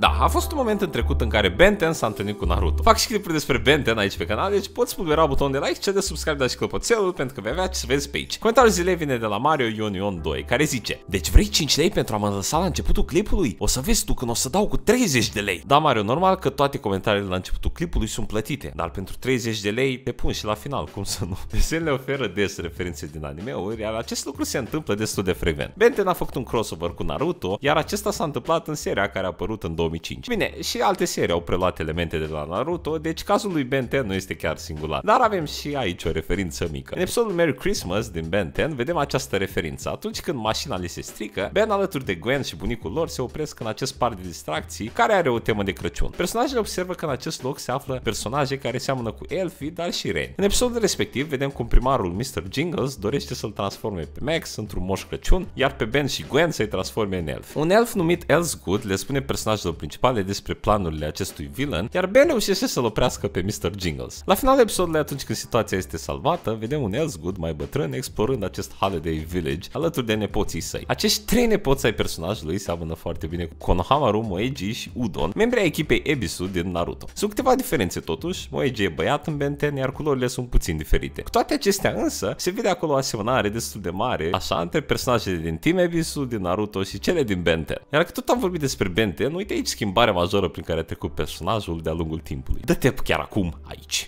Da, a fost un moment în trecut în care Benten s-a întâlnit cu Naruto. Fac și clipuri despre Benten aici pe canal, deci poți spulbera butonul de like, cel de subscribe, dar și clopoțelul pentru că vei avea ce să vezi pe aici. Comentariul zilei vine de la Mario Ion Ion 2, care zice Deci vrei 5 lei pentru a mă lăsa la începutul clipului? O să vezi tu când o să dau cu 30 de lei. Da, Mario, normal că toate comentariile la începutul clipului sunt plătite, dar pentru 30 de lei te pun și la final, cum să nu. Desenele oferă des referințe din anime-uri, iar acest lucru se întâmplă destul de frecvent. Benten a făcut un crossover cu Naruto, iar acesta s-a întâmplat în seria care a apărut în 2005. Bine, și alte serii au preluat elemente de la Naruto, deci cazul lui Ben 10 nu este chiar singular. Dar avem și aici o referință mică. În episodul Merry Christmas din Ben 10 vedem această referință. Atunci când mașina li se strică, Ben alături de Gwen și bunicul lor se opresc în acest parc de distracții care are o temă de Crăciun. Personajele observă că în acest loc se află personaje care seamănă cu elfi, dar și Ren. În episodul respectiv vedem cum primarul Mr. Jingles dorește să-l transforme pe Max într-un moș Crăciun, iar pe Ben și Gwen să-i transforme în elf. Un elf numit Elsgood le spune personajelor episodul principal despre planurile acestui villain, iar Ben reușește să-l oprească pe Mr. Jingles. La finalul episodului, atunci când situația este salvată, vedem un Elsgood mai bătrân explorând acest Holiday Village alături de nepoții săi. Acești trei nepoți ai personajului seamănă foarte bine cu Konohamaru, Moeji și Udon, membri ai echipei Ebisu din Naruto. Sunt câteva diferențe totuși, Moeji e băiat în Ben 10, iar culorile sunt puțin diferite. Cu toate acestea însă, se vede acolo o asemănare destul de mare, așa, între personajele din Team Ebisu, din Naruto și cele din Ben 10. Iar că tot am vorbit despre Ben 10, uite mici schimbare majoră prin care a trecut personajul de-a lungul timpului. Dă-te chiar acum aici.